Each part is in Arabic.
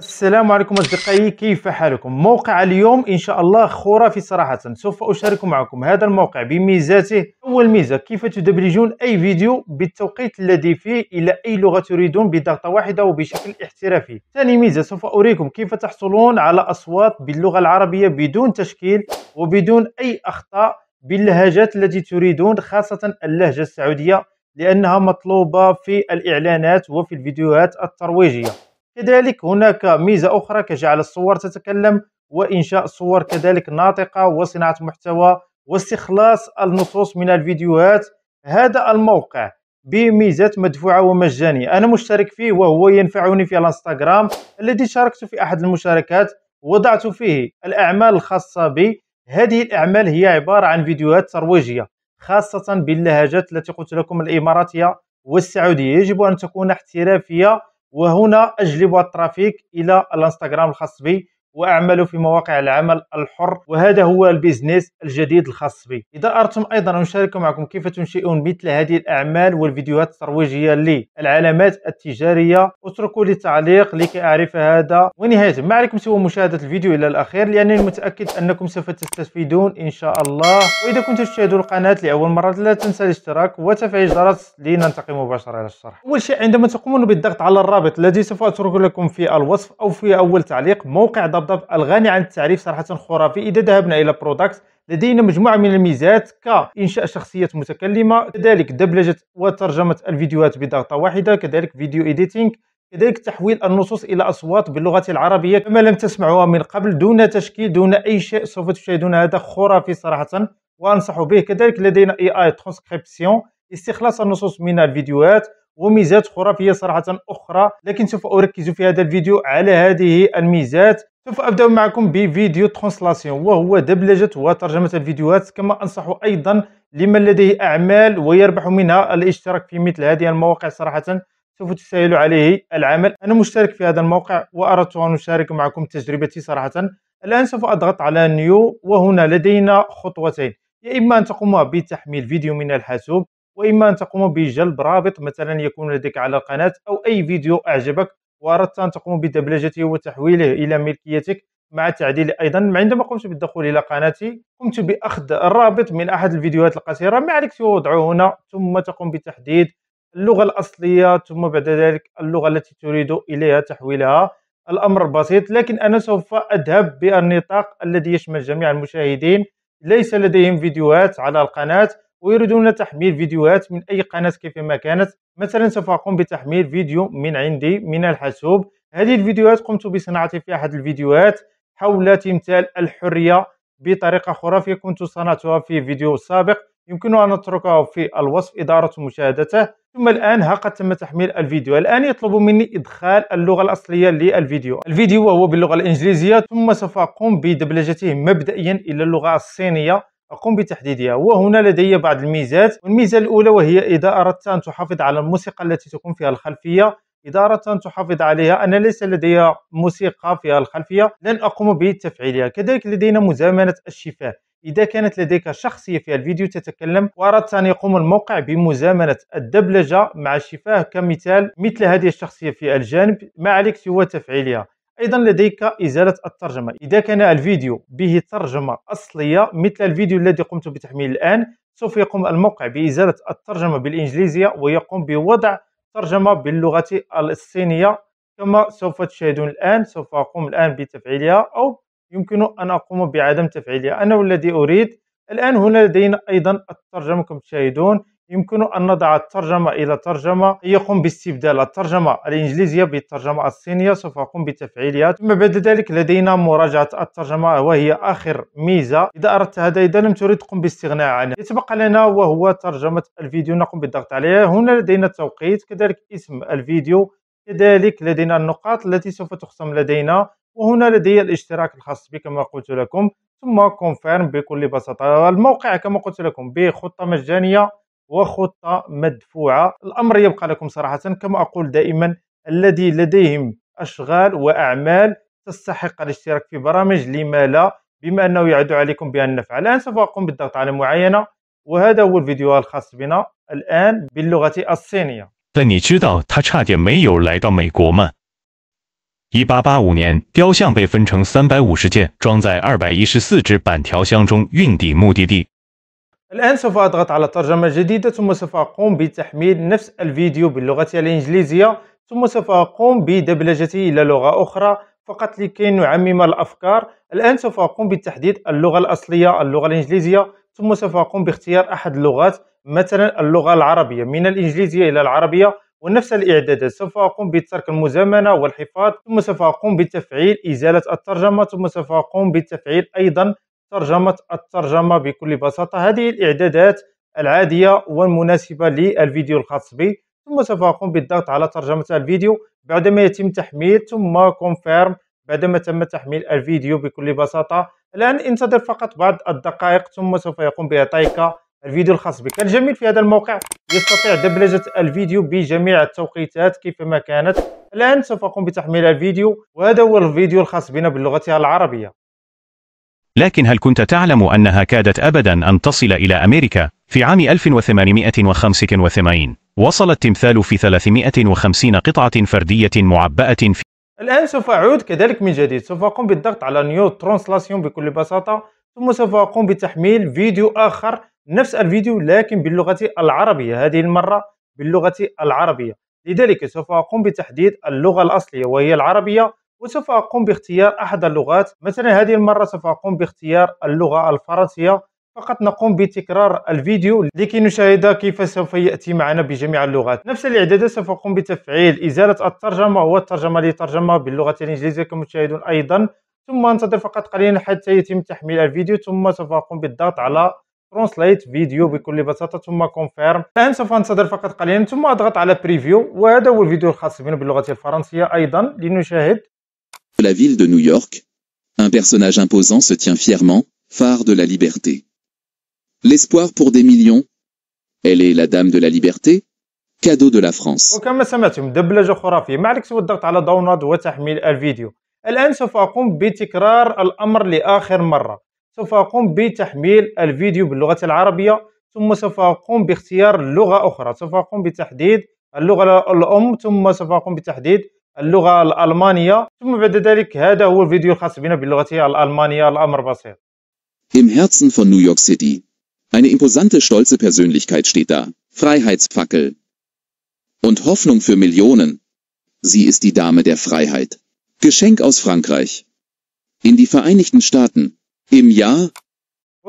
السلام عليكم أصدقائي كيف حالكم موقع اليوم إن شاء الله خرافي صراحة سوف أشارك معكم هذا الموقع بميزاته أول ميزة كيف تدبلجون أي فيديو بالتوقيت الذي فيه إلى أي لغة تريدون بضغطة واحدة وبشكل احترافي ثاني ميزة سوف أريكم كيف تحصلون على أصوات باللغة العربية بدون تشكيل وبدون أي أخطاء باللهجات التي تريدون خاصة اللهجة السعودية لأنها مطلوبة في الإعلانات وفي الفيديوهات الترويجية كذلك هناك ميزة أخرى كجعل الصور تتكلم وإنشاء صور كذلك ناطقة وصناعة محتوى واستخلاص النصوص من الفيديوهات هذا الموقع بميزات مدفوعة ومجانية أنا مشترك فيه وهو ينفعني في الانستغرام الذي شاركت في أحد المشاركات وضعت فيه الأعمال الخاصة بي هذه الأعمال هي عبارة عن فيديوهات ترويجية خاصة باللهجات التي قلت لكم الإماراتية والسعودية يجب أن تكون احترافية وهنا اجلب الترافيك الى الانستغرام الخاص بي واعمل في مواقع العمل الحر وهذا هو البيزنس الجديد الخاص بي اذا اردتم ايضا ان اشارك معكم كيف تنشئون مثل هذه الاعمال والفيديوهات الترويجيه للعلامات التجاريه اتركوا لي تعليق لكي اعرف هذا ونهايه ما عليكم سوى مشاهده الفيديو الى الاخير لانني متاكد انكم سوف تستفيدون ان شاء الله واذا كنتم تشاهدوا القناه لاول مره لا تنسى الاشتراك وتفعيل الجرس لننتقل مباشره الى الشرح اول شيء عندما تقومون بالضغط على الرابط الذي سوف اترك لكم في الوصف او في اول تعليق موقع الضبط الغني عن التعريف صراحه خرافي اذا ذهبنا الى برودكت لدينا مجموعة من الميزات كإنشاء شخصية متكلمة كذلك دبلجة وترجمة الفيديوهات بضغطة واحدة كذلك فيديو إيديتينج كذلك تحويل النصوص إلى أصوات باللغة العربية كما لم تسمعوها من قبل دون تشكيل دون أي شيء سوف تشاهدون هذا خرافي صراحة وأنصح به كذلك لدينا اي اي ترانسكريبسيون استخلاص النصوص من الفيديوهات وميزات خرافية صراحة أخرى لكن سوف أركز في هذا الفيديو على هذه الميزات سوف أبدأ معكم بفيديو ترانسلاسيون وهو دبلجة وترجمة الفيديوهات كما أنصح أيضا لمن لديه أعمال ويربح منها الاشتراك في مثل هذه المواقع صراحة سوف تسهل عليه العمل أنا مشترك في هذا الموقع وأردت أن أشارك معكم تجربتي صراحة الآن سوف أضغط على نيو وهنا لدينا خطوتين يا إما أن تقوم بتحميل فيديو من الحاسوب وإما أن تقوم بجلب رابط مثلا يكون لديك على القناة أو أي فيديو أعجبك واردت ان تقوم بدبلجته وتحويله الى ملكيتك مع تعديل ايضا عندما قمت بالدخول الى قناتي قمت باخذ الرابط من احد الفيديوهات القصيره ما عليك توضعه هنا ثم تقوم بتحديد اللغه الاصليه ثم بعد ذلك اللغه التي تريد اليها تحويلها الامر بسيط لكن انا سوف اذهب بالنطاق الذي يشمل جميع المشاهدين ليس لديهم فيديوهات على القناه ويريدون تحميل فيديوهات من أي قناة كيفما كانت مثلا سوف أقوم بتحميل فيديو من عندي من الحاسوب هذه الفيديوهات قمت بصناعتي في أحد الفيديوهات حول تمثال الحرية بطريقة خرافية كنت صنعتها في فيديو سابق يمكن أن أتركه في الوصف إدارة مشاهدته ثم الآن ها قد تم تحميل الفيديو الآن يطلب مني إدخال اللغة الأصلية للفيديو الفيديو وهو باللغة الإنجليزية ثم سوف أقوم بدبلجته مبدئيا إلى اللغة الصينية أقوم بتحديدها وهنا لدي بعض الميزات والميزة الأولى وهي إذا أردت أن تحافظ على الموسيقى التي تكون فيها الخلفية إذا أردت أن تحافظ عليها أنا ليس لدي موسيقى فيها الخلفية لن أقوم بتفعيلها كذلك لدينا مزامنة الشفاه إذا كانت لديك شخصية في الفيديو تتكلم وأردت أن يقوم الموقع بمزامنة الدبلجة مع الشفاه كمثال مثل هذه الشخصية في الجانب ما عليك سوى تفعيلها ايضا لديك ازاله الترجمه اذا كان الفيديو به ترجمه اصليه مثل الفيديو الذي قمت بتحميله الان سوف يقوم الموقع بازاله الترجمه بالانجليزيه ويقوم بوضع ترجمه باللغه الصينيه كما سوف تشاهدون الان سوف اقوم الان بتفعيلها او يمكن ان اقوم بعدم تفعيلها انا والذي اريد الان هنا لدينا ايضا الترجمه كما تشاهدون يمكن أن نضع الترجمة إلى ترجمة يقوم باستبدال الترجمة الإنجليزية بالترجمة الصينية سوف أقوم بتفعيلها ثم بعد ذلك لدينا مراجعة الترجمة وهي آخر ميزة إذا أردت هذا إذا لم تريد قم باستغناء عنه يتبقى لنا وهو ترجمة الفيديو نقوم بالضغط عليها هنا لدينا التوقيت كذلك اسم الفيديو كذلك لدينا النقاط التي سوف تخصم لدينا وهنا لدي الاشتراك الخاص بي كما قلت لكم ثم كونفيرم بكل بساطة الموقع كما قلت لكم بخطة مجانية وخطة مدفوعة الأمر يبقى لكم صراحة كما أقول دائما الذي لديهم أشغال وأعمال تستحق الاشتراك في برامج لما لا بما أنه يعد عليكم بأن نفعل الآن سوف أقوم بالضغط على معينة وهذا هو الفيديو الخاص بنا الآن باللغة الصينية 但你知道他差点没有来到美国吗？一八八五年，雕像被分成三百五十件，装在二百一十四只板条箱中，运抵目的地。الآن سوف أضغط على ترجمة جديدة ثم سوف أقوم بتحميل نفس الفيديو باللغة الإنجليزية ثم سوف أقوم بدبلجته إلى لغة أخرى فقط لكي نعمم الأفكار الآن سوف أقوم بتحديد اللغة الأصلية اللغة الإنجليزية ثم سوف أقوم باختيار أحد اللغات مثلا اللغة العربية من الإنجليزية إلى العربية ونفس الإعدادات سوف أقوم بترك المزامنة والحفاظ ثم سوف أقوم بتفعيل إزالة الترجمة ثم سوف أقوم بتفعيل أيضا ترجمة الترجمة بكل بساطة هذه الإعدادات العادية والمناسبة للفيديو الخاص بي ثم سوف أقوم بالضغط على ترجمة الفيديو بعدما يتم تحميل ثم كونفيرم بعدما تم تحميل الفيديو بكل بساطة الآن انتظر فقط بعض الدقائق ثم سوف يقوم بإعطائك الفيديو الخاص بك الجميل في هذا الموقع يستطيع دبلجة الفيديو بجميع التوقيتات كيفما كانت الآن سوف أقوم بتحميل الفيديو وهذا هو الفيديو الخاص بنا باللغة العربية لكن هل كنت تعلم أنها كادت أبدا أن تصل إلى أمريكا؟ في عام 1885 وصل التمثال في 350 قطعة فردية معبأة في الآن سوف أعود كذلك من جديد سوف أقوم بالضغط على نيو ترانسلاسيون بكل بساطة ثم سوف أقوم بتحميل فيديو آخر نفس الفيديو لكن باللغة العربية هذه المرة باللغة العربية لذلك سوف أقوم بتحديد اللغة الأصلية وهي العربية وسوف أقوم باختيار أحد اللغات مثلا هذه المرة سوف أقوم باختيار اللغة الفرنسية فقط نقوم بتكرار الفيديو لكي نشاهد كيف سوف يأتي معنا بجميع اللغات نفس الإعدادات سوف أقوم بتفعيل إزالة الترجمة والترجمة لترجمة باللغة الإنجليزية كما تشاهدون أيضا ثم انتظر فقط قليلا حتى يتم تحميل الفيديو ثم سوف أقوم بالضغط على ترانسليت فيديو بكل بساطه ثم كونفيرم الان سوف انتظر فقط قليلا ثم اضغط على بريفيو وهذا هو الفيديو الخاص بنا باللغه الفرنسيه ايضا لنشاهد la ville de New York, un personnage imposant se tient fièrement, phare de la liberté. L'espoir pour des millions. Elle est la dame de la liberté, cadeau de la France. وكما سمعتم دبلجة خرافية ما عليك سوى الضغط على داونلود وتحميل الفيديو الآن سوف أقوم بتكرار الأمر لآخر مرة سوف أقوم بتحميل الفيديو باللغة العربية ثم سوف أقوم باختيار لغة أخرى سوف أقوم بتحديد اللغة الأم ثم سوف أقوم بتحديد اللغة الألمانية ثم بعد ذلك هذا هو الفيديو الخاص بنا باللغة الألمانية الأمر بسيط Im Herzen von New York City. Eine imposante, stolze Persönlichkeit steht da. Freiheitsfackel. Und Hoffnung für Millionen. Sie ist die Dame der Freiheit. Geschenk aus Frankreich. In die Vereinigten Staaten. Im Jahr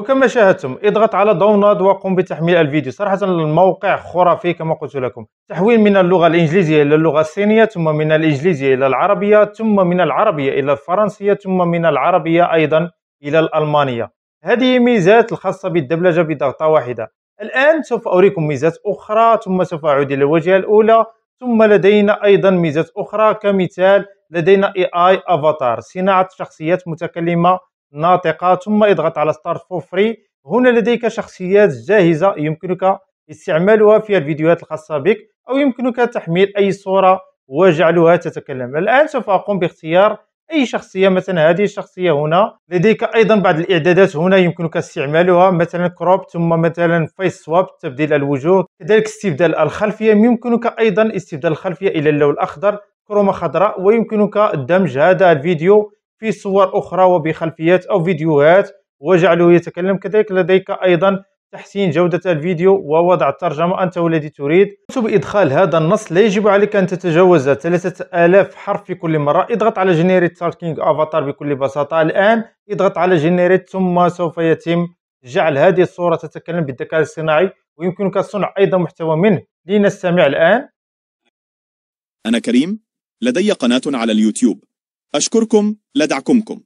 وكما شاهدتم اضغط على داونلود وقم بتحميل الفيديو صراحة الموقع خرافي كما قلت لكم تحويل من اللغة الإنجليزية إلى اللغة الصينية ثم من الإنجليزية إلى العربية ثم من العربية إلى الفرنسية ثم من العربية أيضا إلى الألمانية هذه ميزات الخاصة بالدبلجة بضغطة واحدة الآن سوف أريكم ميزات أخرى ثم سوف أعود إلى الواجهة الأولى ثم لدينا أيضا ميزات أخرى كمثال لدينا AI أفاتار صناعة شخصيات متكلمة ناطقة ثم اضغط على ستارت فور فري هنا لديك شخصيات جاهزة يمكنك استعمالها في الفيديوهات الخاصة بك أو يمكنك تحميل أي صورة وجعلها تتكلم الآن سوف أقوم باختيار أي شخصية مثلا هذه الشخصية هنا لديك أيضا بعض الإعدادات هنا يمكنك استعمالها مثلا كروب ثم مثلا فيس سواب تبديل الوجوه كذلك استبدال الخلفية يمكنك أيضا استبدال الخلفية إلى اللون الأخضر كروما خضراء ويمكنك دمج هذا الفيديو في صور أخرى وبخلفيات أو فيديوهات وجعله يتكلم كذلك لديك أيضا تحسين جودة الفيديو ووضع الترجمة أنت والذي تريد كتب بإدخال هذا النص لا يجب عليك أن تتجاوز 3000 حرف في كل مرة اضغط على جنريت تاركينج أفاتار بكل بساطة الآن اضغط على جنريت ثم سوف يتم جعل هذه الصورة تتكلم بالذكاء الصناعي ويمكنك صنع أيضا محتوى منه لنستمع الآن أنا كريم لدي قناة على اليوتيوب أشكركم لدعمكم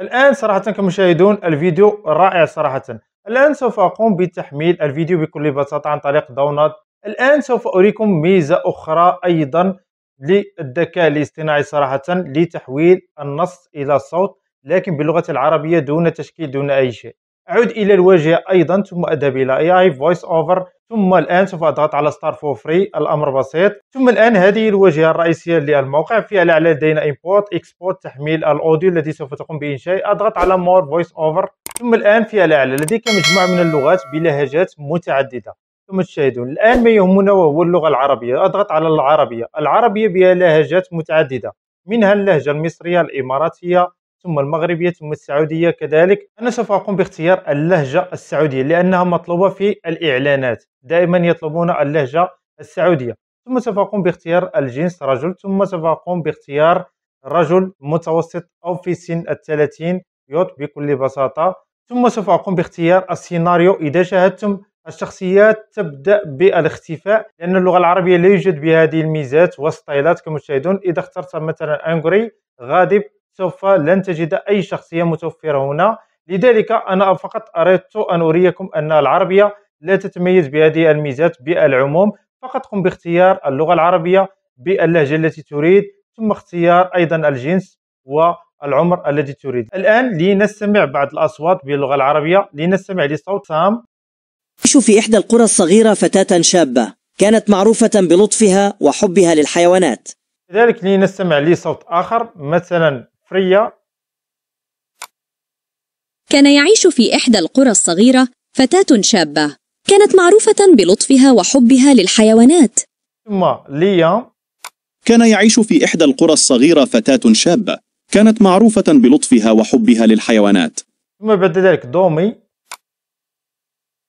الآن صراحة كمشاهدون الفيديو رائع صراحة الآن سوف أقوم بتحميل الفيديو بكل بساطة عن طريق داونلود الآن سوف أريكم ميزة أخرى أيضا للذكاء الاصطناعي صراحة لتحويل النص إلى صوت لكن باللغة العربية دون تشكيل دون أي شيء عد إلى الواجهة أيضا ثم أذهب إلى اي اي فويس اوفر ثم الآن سوف أضغط على ستار فور فري الأمر بسيط ثم الآن هذه الواجهة الرئيسية للموقع فيها الأعلى لدينا امبورت اكسبورت تحميل الأوديو الذي سوف تقوم بإنشائه أضغط على مور فويس اوفر ثم الآن فيها الأعلى لديك مجموعة من اللغات بلهجات متعددة ثم تشاهدون الآن ما يهمنا وهو اللغة العربية أضغط على العربية العربية بها لهجات متعددة منها اللهجة المصرية الإماراتية ثم المغربية ثم السعودية كذلك أنا سوف أقوم باختيار اللهجة السعودية لأنها مطلوبة في الإعلانات دائما يطلبون اللهجة السعودية ثم سوف أقوم باختيار الجنس رجل ثم سوف أقوم باختيار رجل متوسط أو في سن الثلاثين يوت بكل بساطة ثم سوف أقوم باختيار السيناريو إذا شاهدتم الشخصيات تبدا بالاختفاء لان اللغه العربيه لا يوجد بهذه الميزات والستايلات كما تشاهدون اذا اخترت مثلا انغري غاضب سوف لن تجد أي شخصية متوفرة هنا لذلك أنا فقط أردت أن أريكم أن العربية لا تتميز بهذه الميزات بالعموم فقط قم باختيار اللغة العربية باللهجة التي تريد ثم اختيار أيضا الجنس والعمر الذي تريد الآن لنستمع بعض الأصوات باللغة العربية لنستمع لصوت سام في إحدى القرى الصغيرة فتاة شابة كانت معروفة بلطفها وحبها للحيوانات كذلك لنستمع لصوت آخر مثلا فريا كان يعيش في إحدى القرى الصغيرة فتاة شابة كانت معروفة بلطفها وحبها للحيوانات ثم ليا كان يعيش في إحدى القرى الصغيرة فتاة شابة كانت معروفة بلطفها وحبها للحيوانات ثم بعد ذلك دومي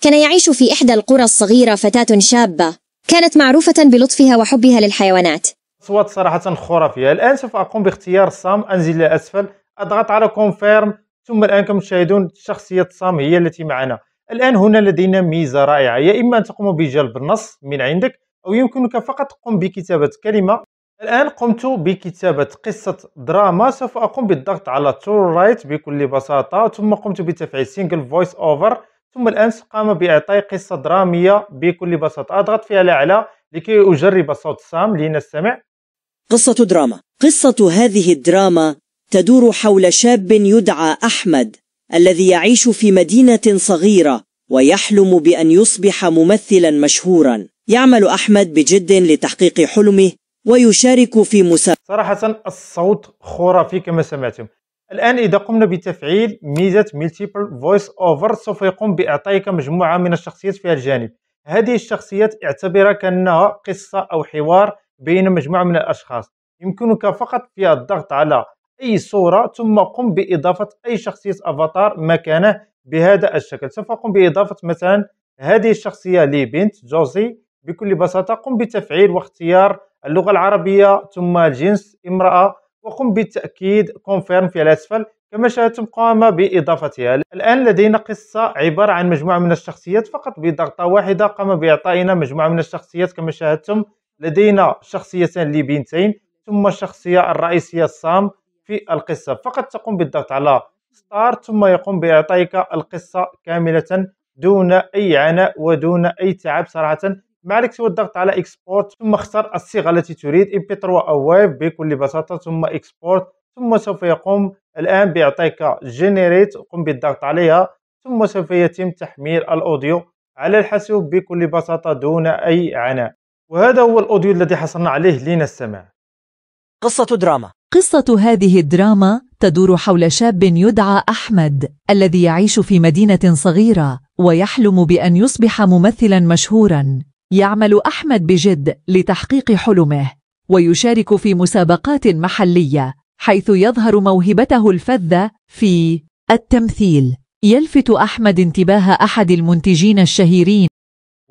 كان يعيش في إحدى القرى الصغيرة فتاة شابة كانت معروفة بلطفها وحبها للحيوانات اصوات صراحه خرافيه الان سوف اقوم باختيار صام انزل الى اسفل اضغط على كونفيرم ثم الان كما تشاهدون شخصيه صام هي التي معنا الان هنا لدينا ميزه رائعه يا اما ان تقوم بجلب النص من عندك او يمكنك فقط قم بكتابه كلمه الان قمت بكتابه قصه دراما سوف اقوم بالضغط على تور رايت بكل بساطه ثم قمت بتفعيل سينجل فويس اوفر ثم الان قام باعطائي قصه دراميه بكل بساطه اضغط فيها على لكي اجرب صوت سام لنستمع قصة دراما قصة هذه الدراما تدور حول شاب يدعى أحمد الذي يعيش في مدينة صغيرة ويحلم بأن يصبح ممثلا مشهورا يعمل أحمد بجد لتحقيق حلمه ويشارك في مسابقة صراحة الصوت خرافي كما سمعتم الآن إذا قمنا بتفعيل ميزة Multiple Voice Over سوف يقوم بإعطائك مجموعة من الشخصيات في الجانب هذه الشخصيات اعتبرها كأنها قصة أو حوار بين مجموعة من الأشخاص يمكنك فقط في الضغط على أي صورة ثم قم بإضافة أي شخصية أفاتار مكانه بهذا الشكل سوف أقوم بإضافة مثلا هذه الشخصية لبنت جوزي بكل بساطة قم بتفعيل واختيار اللغة العربية ثم الجنس امرأة وقم بالتأكيد كونفيرم في الأسفل كما شاهدتم قام بإضافتها الآن لدينا قصة عبارة عن مجموعة من الشخصيات فقط بضغطة واحدة قام بإعطائنا مجموعة من الشخصيات كما شاهدتم لدينا شخصيتان لبنتين ثم الشخصية الرئيسية سام في القصة فقط تقوم بالضغط على ستار ثم يقوم بإعطائك القصة كاملة دون أي عناء ودون أي تعب صراحة ما عليك سوى الضغط على اكسبورت ثم اختار الصيغة التي تريد ام بي 3 او ويف بكل بساطة ثم اكسبورت ثم سوف يقوم الآن بإعطائك جينيريت قم بالضغط عليها ثم سوف يتم تحميل الأوديو على الحاسوب بكل بساطة دون أي عناء وهذا هو الأوديو الذي حصلنا عليه لينا السماع قصة دراما قصة هذه الدراما تدور حول شاب يدعى أحمد الذي يعيش في مدينة صغيرة ويحلم بأن يصبح ممثلا مشهورا يعمل أحمد بجد لتحقيق حلمه ويشارك في مسابقات محلية حيث يظهر موهبته الفذة في التمثيل يلفت أحمد انتباه أحد المنتجين الشهيرين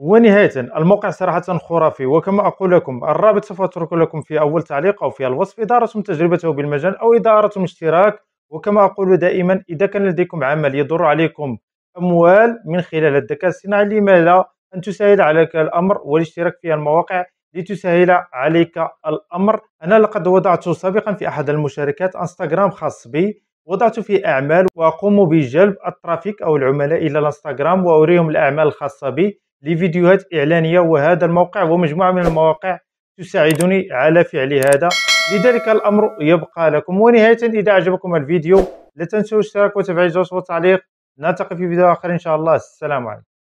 ونهاية الموقع صراحة خرافي وكما أقول لكم الرابط سوف أترك لكم في أول تعليق أو في الوصف إذا أردتم تجربته بالمجال أو إذا أردتم اشتراك وكما أقول دائما إذا كان لديكم عمل يضر عليكم أموال من خلال الذكاء الصناعي لما لا أن تسهل عليك الأمر والاشتراك في المواقع لتسهل عليك الأمر أنا لقد وضعت سابقا في أحد المشاركات انستغرام خاص بي وضعت فيه أعمال وأقوم بجلب الترافيك أو العملاء إلى الانستغرام وأريهم الأعمال الخاصة بي لفيديوهات إعلانية وهذا الموقع ومجموعة من المواقع تساعدني على فعل هذا لذلك الأمر يبقى لكم ونهاية إذا أعجبكم الفيديو لا تنسوا الاشتراك وتفعيل الجرس والتعليق نلتقي في فيديو آخر إن شاء الله السلام عليكم